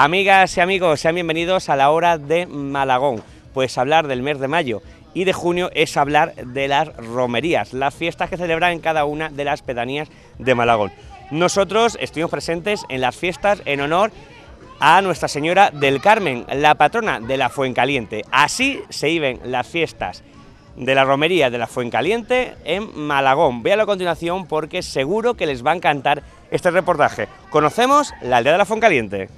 Amigas y amigos, sean bienvenidos a la hora de Malagón, pues hablar del mes de mayo y de junio es hablar de las romerías, las fiestas que celebran en cada una de las pedanías de Malagón. Nosotros estuvimos presentes en las fiestas en honor a Nuestra Señora del Carmen, la patrona de la Fuencaliente. Así se iben las fiestas de la romería de la Fuencaliente en Malagón. Véalo a continuación porque seguro que les va a encantar este reportaje. Conocemos la aldea de la Fuencaliente.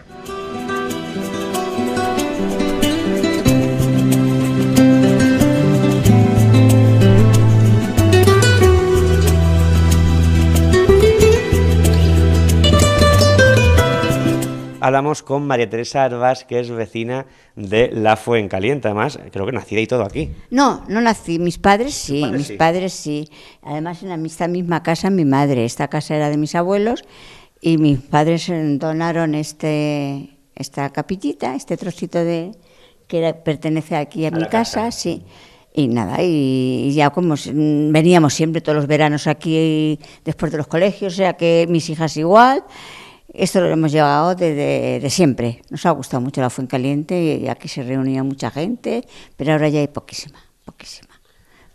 hablamos con María Teresa Arbas, que es vecina de La Fuencalienta, Además, creo que nacida y todo aquí. No, no nací. Mis padres sí, mis padres sí. Además, en esta misma casa mi madre. Esta casa era de mis abuelos y mis padres donaron este, esta capillita, este trocito de que pertenece aquí a, mi casa. casa, sí. Y nada, y ya como veníamos siempre todos los veranos aquí después de los colegios, o sea que mis hijas igual. Esto lo hemos llevado desde siempre. Nos ha gustado mucho la caliente y aquí se reunía mucha gente, pero ahora ya hay poquísima, poquísima.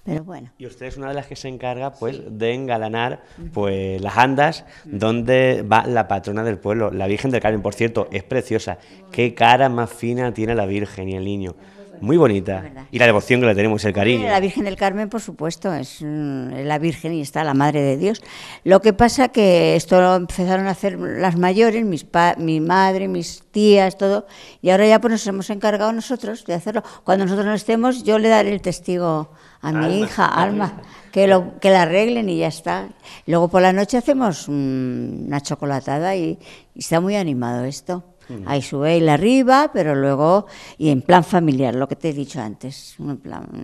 Pero bueno. Y usted es una de las que se encarga pues de engalanar pues las andas donde va la patrona del pueblo, la Virgen del Carmen, por cierto, es preciosa. Qué cara más fina tiene la Virgen y el niño muy bonita. Y la devoción que le tenemos, el cariño. La Virgen del Carmen, por supuesto, mm, es la Virgen y está la Madre de Dios. Lo que pasa que esto lo empezaron a hacer las mayores, mis mi madre, mis tías, todo, y ahora ya pues nos hemos encargado nosotros de hacerlo. Cuando nosotros no estemos, yo le daré el testigo a mi hija, Alma, que, lo, que la arreglen y ya está. Luego por la noche hacemos mm, una chocolatada y está muy animado esto. Hay sube y arriba, pero luego, y en plan familiar, lo que te he dicho antes. En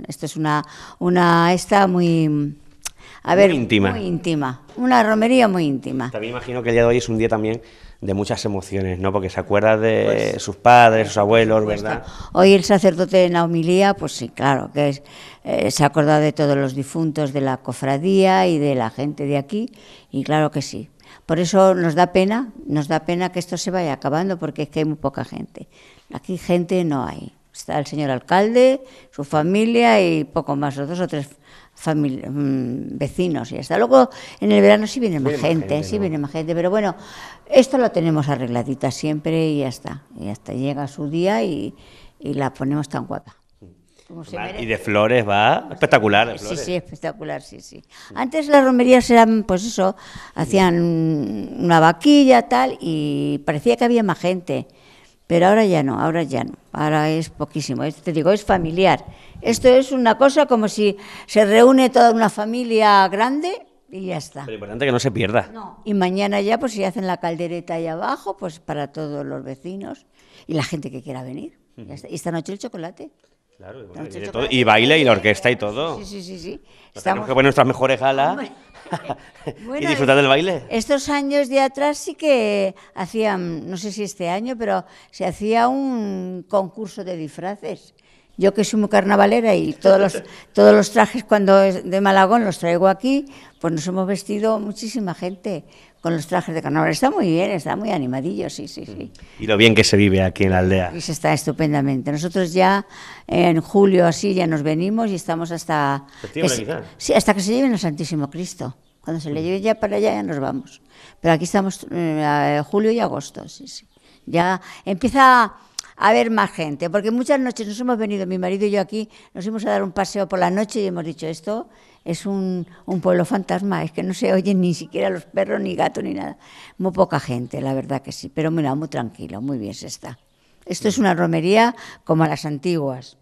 es una, una, esta muy, a ver, íntima. muy íntima. Una romería muy íntima. También imagino que el día de hoy es un día también de muchas emociones, ¿no? Porque se acuerda de pues, sus padres, sus abuelos, ¿verdad? Hoy el sacerdote en la homilía, pues sí, claro, que es, eh, se acuerda de todos los difuntos de la cofradía y de la gente de aquí, y claro que sí. Por eso nos da pena, nos da pena que esto se vaya acabando porque es que hay muy poca gente. Aquí gente no hay. Está el señor alcalde, su familia y poco más, dos o tres mm, vecinos y hasta luego en el verano sí viene más gente, sí viene más gente, pero bueno, esto lo tenemos arregladita siempre y ya está, y hasta llega su día y, y la ponemos tan guapa. Y de flores va espectacular. Sí, sí, espectacular, sí, sí. Antes las romerías eran, pues eso, hacían una vaquilla, tal, y parecía que había más gente. Pero ahora ya no, ahora ya no, ahora es poquísimo. Te digo, es familiar. Esto es una cosa como si se reúne toda una familia grande y ya está. Pero importante que no se pierda. Y mañana ya, pues si hacen la caldereta ahí abajo, pues para todos los vecinos y la gente que quiera venir. Y esta noche el chocolate y, baile y la orquesta y todo. Sí, sí, sí. Estamos... Tenemos que poner nuestras mejores galas y disfrutar del baile. Estos años de atrás sí que hacían, no sé si este año, pero se hacía un concurso de disfraces. Yo que soy muy carnavalera y todos los, todos los trajes cuando de Malagón los traigo aquí, pues nos hemos vestido muchísima gente con los trajes de carnaval. Está muy bien, está muy animadillo, sí, sí, sí. Y lo bien que se vive aquí en la aldea. Y se está estupendamente. Nosotros ya en julio así ya nos venimos y estamos hasta... sí, hasta que se lleven al Santísimo Cristo. Cuando se le mm. lleve ya para allá ya nos vamos. Pero aquí estamos en eh, julio y agosto, sí, sí. Ya empieza a ver más gente, porque muchas noches nos hemos venido, mi marido y yo aquí, nos hemos a dar un paseo por la noche y hemos dicho, esto es un, pueblo fantasma, es que no se oyen ni siquiera los perros, ni gatos, ni nada. Muy poca gente, la verdad que sí, pero mira, muy tranquilo, muy bien se está. Esto es una romería como a las antiguas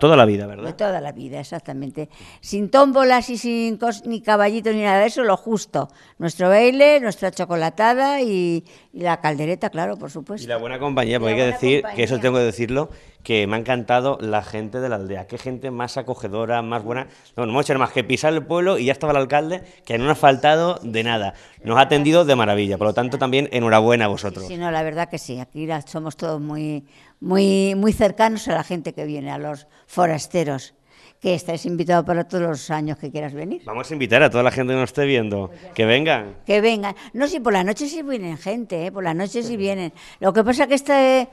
toda, la vida, ¿verdad? toda la vida, exactamente. Sin tómbolas y sin ni caballitos ni nada de eso, lo justo. Nuestro baile, nuestra chocolatada y, la caldereta, claro, por supuesto. Y la buena compañía, porque hay que decir, que eso tengo que decirlo, que me ha encantado la gente de la aldea. Qué gente más acogedora, más buena. No, no hemos hecho nada más que pisar el pueblo y ya estaba el alcalde, que no nos ha faltado de nada. Nos ha atendido de maravilla. Por lo tanto, también enhorabuena a vosotros. Sí, no, la verdad que sí. Aquí somos todos muy, muy, muy cercanos a la gente que viene, a los forasteros que estáis invitado para todos los años que quieras venir. Vamos a invitar a toda la gente que nos esté viendo, pues que vengan. Que vengan. No, si por la noche sí vienen gente, ¿eh? por la noche sí vienen. Lo que pasa que este,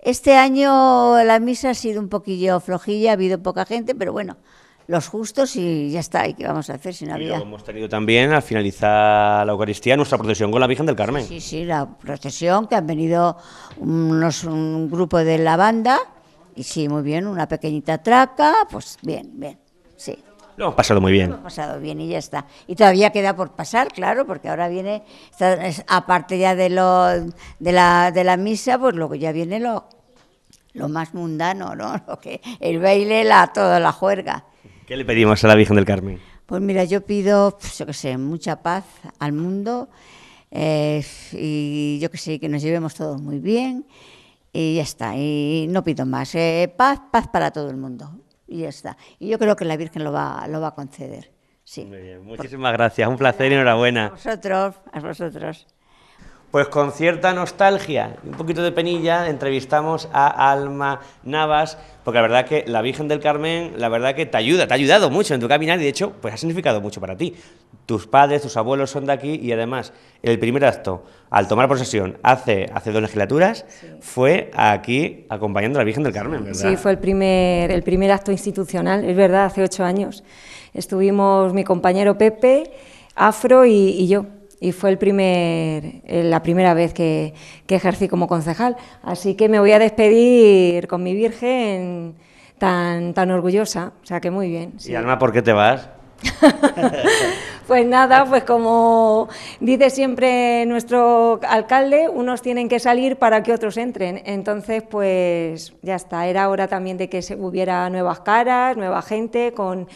este año la misa ha sido un poquillo flojilla, ha habido poca gente, pero bueno, los justos y ya está. ¿Y qué vamos a hacer sin no hemos tenido también, al finalizar la Eucaristía, nuestra procesión con la Virgen del Carmen. Sí, sí, la procesión, que han venido unos, un grupo de la banda, y sí, muy bien, una pequeñita traca, pues bien, bien, sí. Lo hemos pasado muy bien. Lo hemos pasado bien y ya está. Y todavía queda por pasar, claro, porque ahora viene, aparte ya de, lo, de, la, de la misa, pues luego ya viene lo, lo más mundano, ¿no? que, el baile, la, toda la juerga. ¿Qué le pedimos a la Virgen del Carmen? Pues mira, yo pido, yo qué sé, mucha paz al mundo eh, y yo qué sé, que nos llevemos todos muy bien y ya está. Y no pido más. Eh, paz, paz para todo el mundo y está. Y yo creo que la Virgen lo va, lo va a conceder. Sí. Muy bien. Muchísimas gracias, un placer y enhorabuena. a vosotros. Pues con cierta nostalgia un poquito de penilla entrevistamos a Alma Navas, porque la verdad que la Virgen del Carmen, la verdad que te ayuda, te ha ayudado mucho en tu caminar y de hecho, pues ha significado mucho para ti. Tus padres, tus abuelos son de aquí y además el primer acto al tomar posesión hace, hace dos legislaturas fue aquí acompañando a la Virgen del Carmen. ¿verdad? Sí, fue el primer, el primer acto institucional, es verdad, hace ocho años. Estuvimos mi compañero Pepe, Afro y yo y fue el primer, eh, la primera vez que, ejercí como concejal. Así que me voy a despedir con mi Virgen tan, tan orgullosa, o sea que muy bien. ¿Y Alma, por qué te vas? pues nada, pues como dice siempre nuestro alcalde, unos tienen que salir para que otros entren. Entonces, pues ya está, era hora también de que hubiera nuevas caras, nueva gente, con,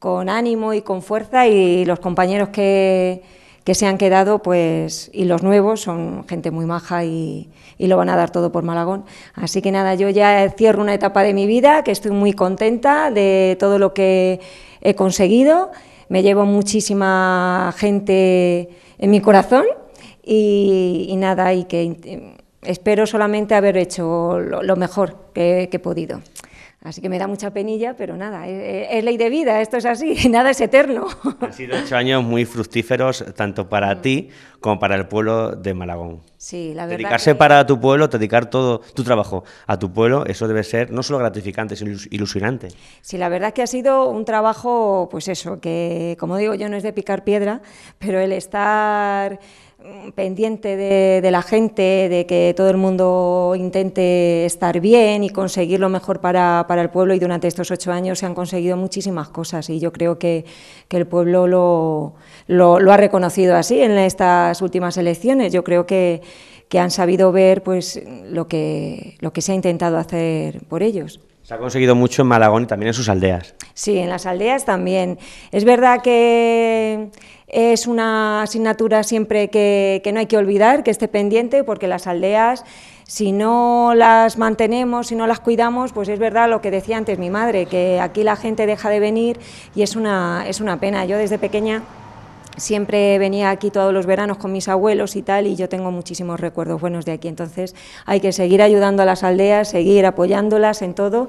con ánimo y con fuerza y los compañeros que que se han quedado, pues, y los nuevos son gente muy maja y, y, lo van a dar todo por Malagón. Así que nada, yo ya cierro una etapa de mi vida, que estoy muy contenta de todo lo que he conseguido. Me llevo muchísima gente en mi corazón y, nada, y que eh, espero solamente haber hecho lo, mejor que, que he podido. Así que me da mucha penilla, pero nada, eh, eh, es, ley de vida, esto es así, nada es eterno. Han sido ocho años muy fructíferos, tanto para mm. ti como para el pueblo de Malagón. Sí, la verdad. Dedicarse para tu pueblo, dedicar todo tu trabajo a tu pueblo, eso debe ser no solo gratificante, sino ilusionante. Sí, la verdad es que ha sido un trabajo, pues eso, que como digo yo, no es de picar piedra, pero el estar Mm, pendiente de, la gente, de que todo el mundo intente estar bien y conseguir lo mejor para, el pueblo. Y durante estos ocho años se han conseguido muchísimas cosas y yo creo que, el pueblo lo, lo, ha reconocido así en estas últimas elecciones. Yo creo que, que han sabido ver pues, lo, que, lo que se ha intentado hacer por ellos. Se ha conseguido mucho en Malagón y también en sus aldeas. Sí, en las aldeas también. Es verdad que es una asignatura siempre que, no hay que olvidar, que esté pendiente, porque las aldeas si no las mantenemos, si no las cuidamos, pues es verdad lo que decía antes mi madre, que aquí la gente deja de venir y es una, es una pena. Yo desde pequeña siempre venía aquí todos los veranos con mis abuelos y tal, y yo tengo muchísimos recuerdos buenos de aquí. Entonces hay que seguir ayudando a las aldeas, seguir apoyándolas en todo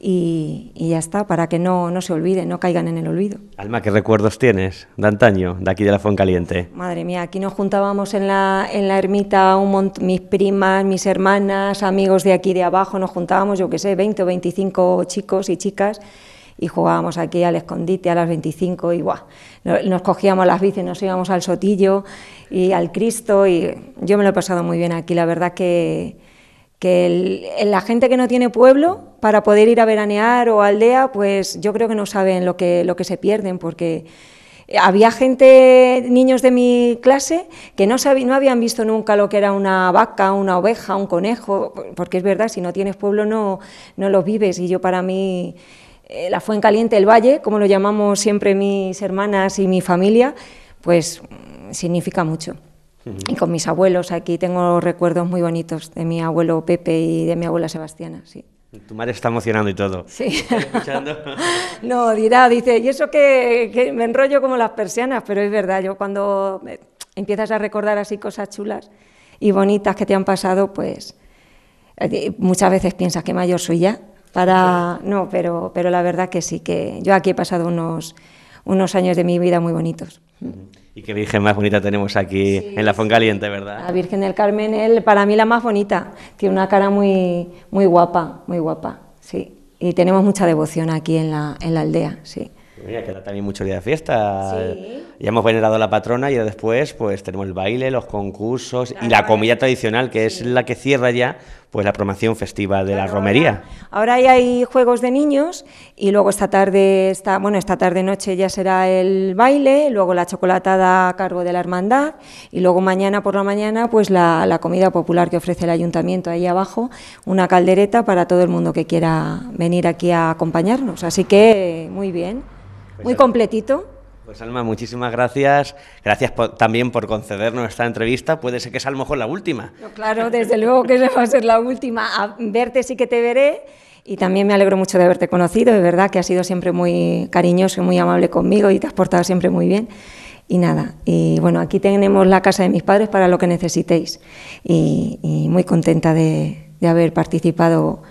y, ya está, para que no, no, se olviden, no caigan en el olvido. Alma, ¿qué recuerdos tienes de antaño, de aquí de la Caliente? Madre mía, aquí nos juntábamos en la, en la ermita un mis primas, mis hermanas, amigos de aquí de abajo, nos juntábamos, yo qué sé, 20 o 25 chicos y chicas y jugábamos aquí al escondite a las 25 y nos cogíamos las bicis, nos íbamos al sotillo y al Cristo y yo me lo he pasado muy bien aquí, la verdad que, que la gente que no tiene pueblo para poder ir a veranear o aldea, pues yo creo que no saben lo que, lo que se pierden porque había gente, niños de mi clase, que no, sabían, no habían visto nunca lo que era una vaca, una oveja, un conejo, porque es verdad, si no tienes pueblo no, no lo vives. Y yo para mí eh, la la Caliente el Valle, como lo llamamos siempre mis hermanas y mi familia, pues mm, significa mucho. Y con mis abuelos, aquí tengo recuerdos muy bonitos de mi abuelo Pepe y de mi abuela Sebastiana, Tu madre está emocionando y todo. Sí. no, dirá, dice, y eso que, que, me enrollo como las persianas, pero es verdad, yo cuando eh, empiezas a recordar así cosas chulas y bonitas que te han pasado, pues eh, muchas veces piensas que mayor soy ya, para, no, pero, pero la verdad que sí, que yo aquí he pasado unos, años de mi vida muy bonitos. Y qué virgen más bonita tenemos aquí en la Caliente, ¿verdad? La Virgen del Carmen, es para mí la más bonita. Tiene una cara muy, muy guapa, muy guapa, sí. Y tenemos mucha devoción aquí en la, en la aldea, sí queda también mucho día de fiesta. Ya hemos venerado a la patrona y después pues tenemos el baile, los concursos y la comida tradicional, que es la que cierra ya pues la promoción festiva de la romería. Ahora, hay juegos de niños y luego esta tarde, esta, bueno, esta tarde noche ya será el baile, luego la chocolatada a cargo de la hermandad y luego mañana por la mañana pues la comida popular que ofrece el ayuntamiento ahí abajo, una caldereta para todo el mundo que quiera venir aquí a acompañarnos. Así que muy bien. Muy completito. Pues Alma, muchísimas gracias. Gracias también por concedernos esta entrevista. Puede ser que sea, a lo mejor la última. claro, desde luego que va a ser la última. A verte sí que te veré. Y también me alegro mucho de haberte conocido, de verdad que has sido siempre muy cariñoso y muy amable conmigo y te has portado siempre muy bien. Y nada, y bueno, aquí tenemos la casa de mis padres para lo que necesitéis. Y, muy contenta de, haber participado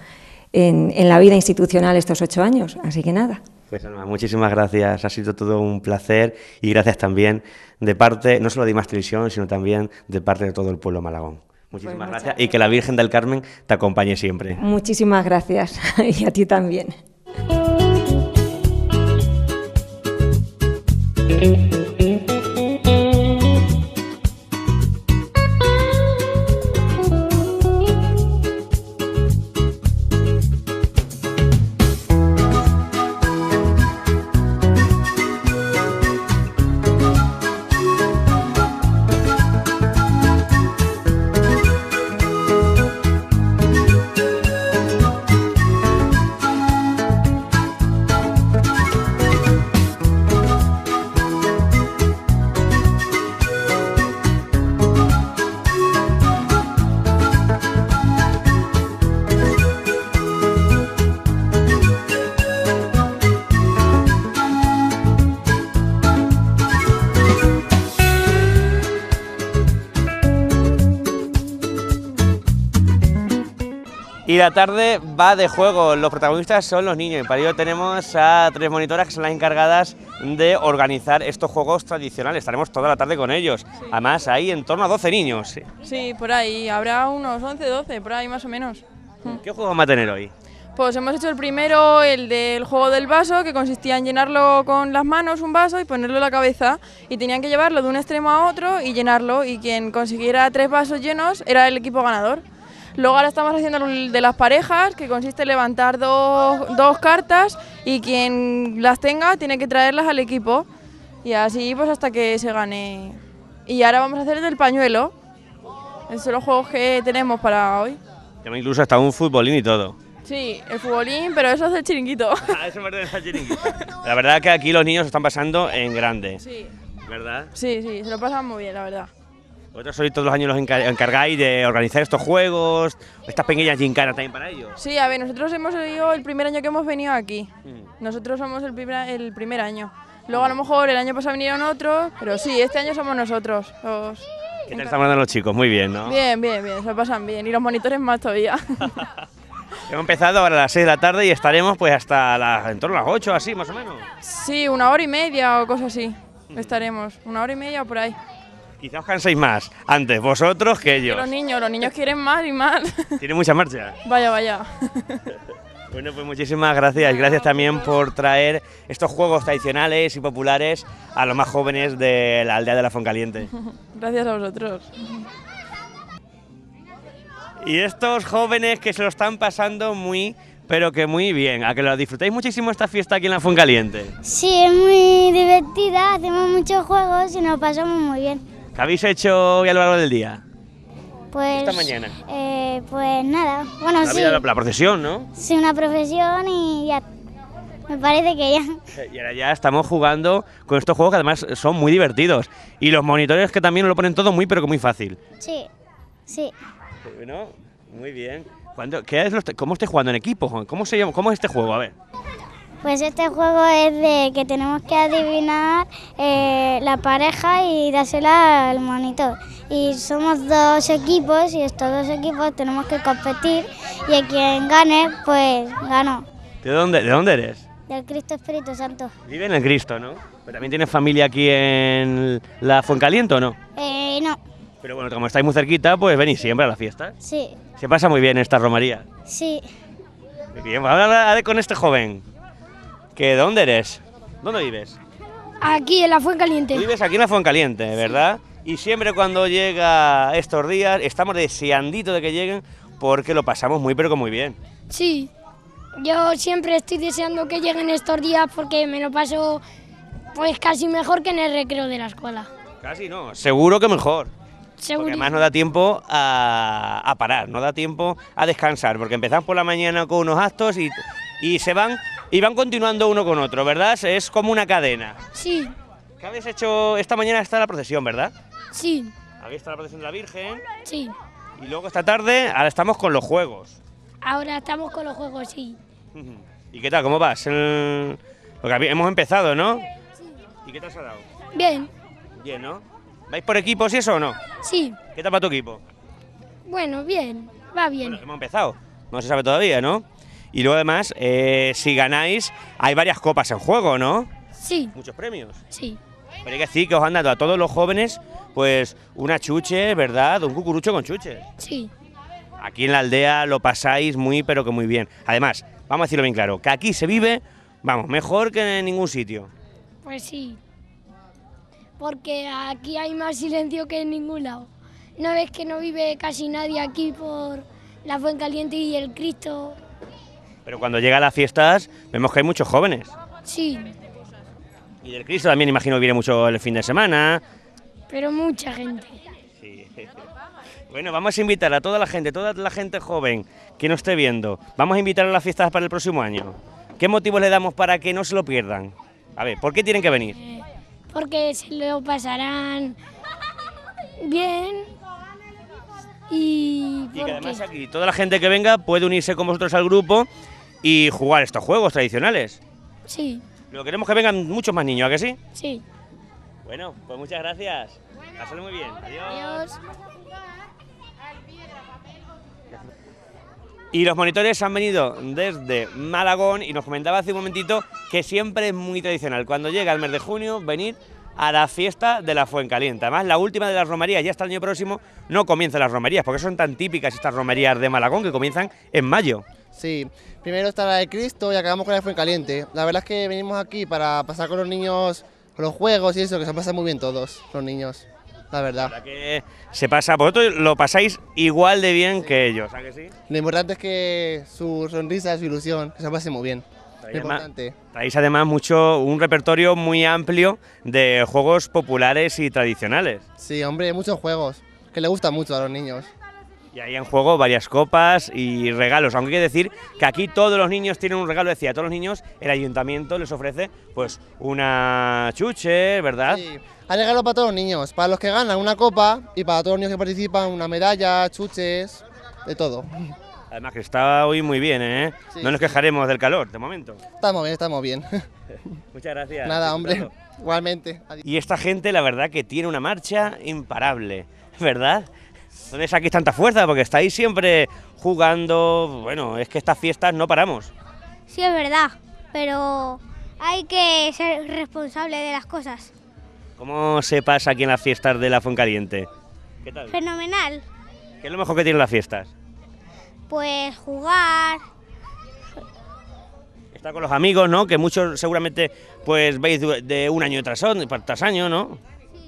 en la vida institucional estos ocho años. Así que nada. Pues Alma, muchísimas gracias. Ha sido todo un placer y gracias también de parte, no solo de Imas Televisión, sino también de parte de todo el pueblo Malagón. Muchísimas pues gracias y que la Virgen del Carmen te acompañe siempre. Muchísimas gracias y a ti también. Y la tarde va de juego, los protagonistas son los niños. Y para ello tenemos a tres monitoras que son las encargadas de organizar estos juegos tradicionales. Estaremos toda la tarde con ellos. Además, hay en torno a 12 niños. Sí, por ahí. Habrá unos 11, 12, por ahí más o menos. Mm. ¿Qué juego va a tener hoy? Pues hemos hecho el primero, el del juego del vaso, que consistía en llenarlo con las manos, un vaso, y ponerlo en la cabeza. Y tenían que llevarlo de un extremo a otro y llenarlo. Y quien consiguiera tres vasos llenos era el equipo ganador. Luego ahora estamos haciendo el de las parejas, que consiste en levantar dos, dos cartas y quien las tenga tiene que traerlas al equipo. Y así pues hasta que se gane. Y ahora vamos a hacer el del pañuelo. Esos son los juegos que tenemos para hoy. incluso hasta un futbolín y todo. Sí, el futbolín, pero eso es el chiringuito. Ah, eso es el chiringuito. La verdad es que aquí los niños están pasando en grande. Sí. ¿Verdad? Sí, sí, se lo pasan muy bien, la verdad. Vosotros sois todos los años los encargáis de organizar estos juegos, estas pequeñas gincanas también para ellos. Sí, a ver, nosotros hemos sido el primer año que hemos venido aquí. Mm. Nosotros somos el primer, el primer año. Luego a lo mejor el año pasado vinieron otros, pero sí, este año somos nosotros los... ¿Qué tal están los chicos? Muy bien, ¿no? Bien, bien, bien, se pasan bien. Y los monitores más todavía. Hemos empezado ahora a las 6 de la tarde y estaremos pues hasta las, en torno a las 8 así más o menos. Sí, una hora y media o cosas así. Mm. Estaremos una hora y media o por ahí. Quizá os canséis más antes vosotros que ellos. Los niños, los niños quieren más y más. Tiene mucha marcha. Vaya, vaya. Bueno, pues muchísimas gracias. Gracias también por traer estos juegos tradicionales y populares a los más jóvenes de la aldea de la Foncaliente. Gracias a vosotros. Y estos jóvenes que se lo están pasando muy, pero que muy bien. A que lo disfrutéis muchísimo esta fiesta aquí en la Foncaliente. Sí, es muy divertida, hacemos muchos juegos y nos pasamos muy bien. ¿Qué habéis hecho hoy a lo largo del día? Pues, Esta mañana. Eh, pues nada. Bueno, sí. la, procesión, ¿no? Sí, una procesión y ya. Me parece que ya. Eh, y ahora ya estamos jugando con estos juegos que además son muy divertidos. Y los monitores que también lo ponen todo muy, pero que muy fácil. Sí, sí. Bueno, muy bien. ¿Cómo estás jugando en equipo? ¿Cómo, se llama? ¿Cómo es este juego? A ver. Pues este juego es de que tenemos que adivinar eh, la pareja y dársela al monitor. Y somos dos equipos y estos dos equipos tenemos que competir y quien gane, pues gano. ¿De dónde, de dónde eres? Del Cristo Espíritu Santo. Vive en el Cristo, ¿no? Pero también tienes familia aquí en la Fuencaliento, no? Eh, no. Pero bueno, como estáis muy cerquita, pues venís siempre a la fiesta. Sí. ¿Se pasa muy bien esta romería? Sí. Bien, con este joven. ¿Que dónde eres? ¿Dónde vives? Aquí, en la Fuencaliente. Vives aquí en la Caliente, ¿verdad? Y siempre cuando llega estos días, estamos deseandito de que lleguen porque lo pasamos muy, pero que muy bien. Sí, yo siempre estoy deseando que lleguen estos días porque me lo paso pues casi mejor que en el recreo de la escuela. Casi no, seguro que mejor. Porque además no da tiempo a, parar, no da tiempo a descansar, porque empezamos por la mañana con unos actos y, y se van y van continuando uno con otro, ¿verdad? Es como una cadena. Sí. ¿Qué habéis hecho? Esta mañana está la procesión, ¿verdad? Sí. ¿Habéis estado la procesión de la Virgen? Sí. Y luego esta tarde, ahora estamos con los juegos. Ahora estamos con los juegos, sí. ¿Y qué tal? ¿Cómo vas? Porque hemos empezado, ¿no? Sí. ¿Y qué te has dado? Bien. Bien, ¿no? ¿Vais por equipos y eso o no? Sí. ¿Qué tal para tu equipo? Bueno, bien, va bien. hemos empezado. No se sabe todavía, ¿no? Y luego además, eh, si ganáis, hay varias copas en juego, ¿no? Sí. Muchos premios. Sí. Pero hay que decir que os han dado a todos los jóvenes, pues, una chuche, ¿verdad? Un cucurucho con chuche. Sí. Aquí en la aldea lo pasáis muy, pero que muy bien. Además, vamos a decirlo bien claro, que aquí se vive, vamos, mejor que en ningún sitio. Pues sí. Porque aquí hay más silencio que en ningún lado. Una vez que no vive casi nadie aquí por la caliente y el Cristo pero cuando llega a las fiestas vemos que hay muchos jóvenes. Sí. Y del Cristo también imagino que viene mucho el fin de semana. Pero mucha gente. Sí. Bueno, vamos a invitar a toda la gente, toda la gente joven que nos esté viendo. Vamos a invitar a las fiestas para el próximo año. ¿Qué motivos le damos para que no se lo pierdan? A ver, ¿por qué tienen que venir? Eh, porque se lo pasarán bien y... Y que además aquí toda la gente que venga puede unirse con vosotros al grupo y jugar estos juegos tradicionales. Sí. Lo queremos que vengan muchos más niños, ¿a que sí? Sí. Bueno, pues muchas gracias. Bueno, muy bien. Adiós. Adiós. Y los monitores han venido desde Malagón y nos comentaba hace un momentito que siempre es muy tradicional. Cuando llega el mes de junio, venir a la fiesta de la Fuencaliente. Además, la última de las romerías, ya hasta el año próximo, no comienzan las romerías, porque son tan típicas estas romerías de Malagón que comienzan en mayo. Sí, primero está la de Cristo y acabamos con la de Fuencaliente. La verdad es que venimos aquí para pasar con los niños, con los juegos y eso, que se pasan muy bien todos los niños, la verdad. La verdad que se pasa, vosotros lo pasáis igual de bien que ellos, ¿a que sí? Lo importante es que su sonrisa, su ilusión, que se pase muy bien. Traéis además, traéis además mucho, un repertorio muy amplio de juegos populares y tradicionales. Sí, hombre, muchos juegos, que le gustan mucho a los niños. Y ahí en juego varias copas y regalos, aunque hay que decir que aquí todos los niños tienen un regalo, decía, a todos los niños el ayuntamiento les ofrece pues una chuche, ¿verdad? Sí, hay regalos para todos los niños, para los que ganan una copa y para todos los niños que participan una medalla, chuches, de todo. Además que está hoy muy bien, ¿eh? no nos quejaremos del calor, de momento. Estamos bien, estamos bien. Muchas gracias. Nada, hombre, igualmente. Y esta gente, la verdad, que tiene una marcha imparable, ¿verdad? ¿Dónde saquéis tanta fuerza? Porque estáis siempre jugando. Bueno, es que estas fiestas no paramos. Sí, es verdad, pero hay que ser responsable de las cosas. ¿Cómo se pasa aquí en las fiestas de la Foncaliente? ¿Qué Fenomenal. ¿Qué es lo mejor que tienen las fiestas? Pues jugar. Está con los amigos, ¿no? Que muchos seguramente pues veis de un año tras otro, tras año, ¿no? Sí.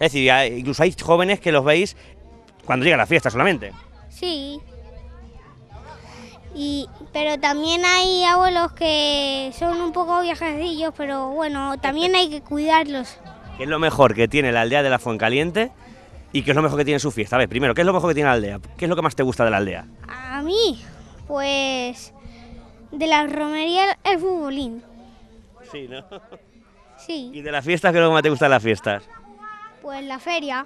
Es decir, incluso hay jóvenes que los veis cuando llega la fiesta solamente. Sí. Y, pero también hay abuelos que son un poco viajecillos, pero bueno, también hay que cuidarlos. ¿Qué es lo mejor que tiene la aldea de la Fuencaliente y qué es lo mejor que tiene su fiesta? A ver, primero, ¿qué es lo mejor que tiene la aldea? ¿Qué es lo que más te gusta de la aldea? A mí, pues de la romería el futbolín. Sí, ¿no? Sí. ¿Y de las fiestas qué es lo que más te gusta de las fiestas? Pues la feria.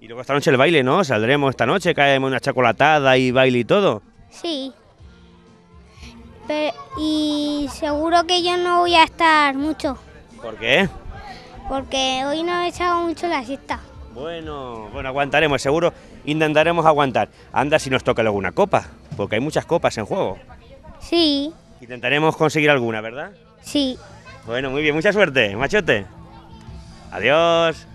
Y luego esta noche el baile, ¿no? Saldremos esta noche, caemos una chocolatada y baile y todo. Sí. y seguro que yo no voy a estar mucho. ¿Por qué? Porque hoy no he echado mucho la siesta. Bueno, bueno, aguantaremos, seguro intentaremos aguantar. Anda si nos toca alguna copa, porque hay muchas copas en juego. Sí. Intentaremos conseguir alguna, ¿verdad? Sí. Bueno, muy bien, mucha suerte, machote. Adiós.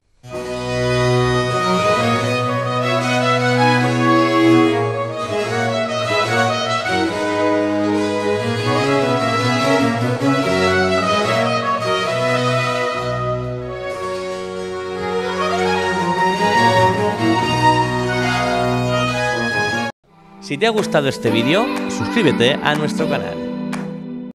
Si te ha gustado este vídeo, suscríbete a nuestro canal.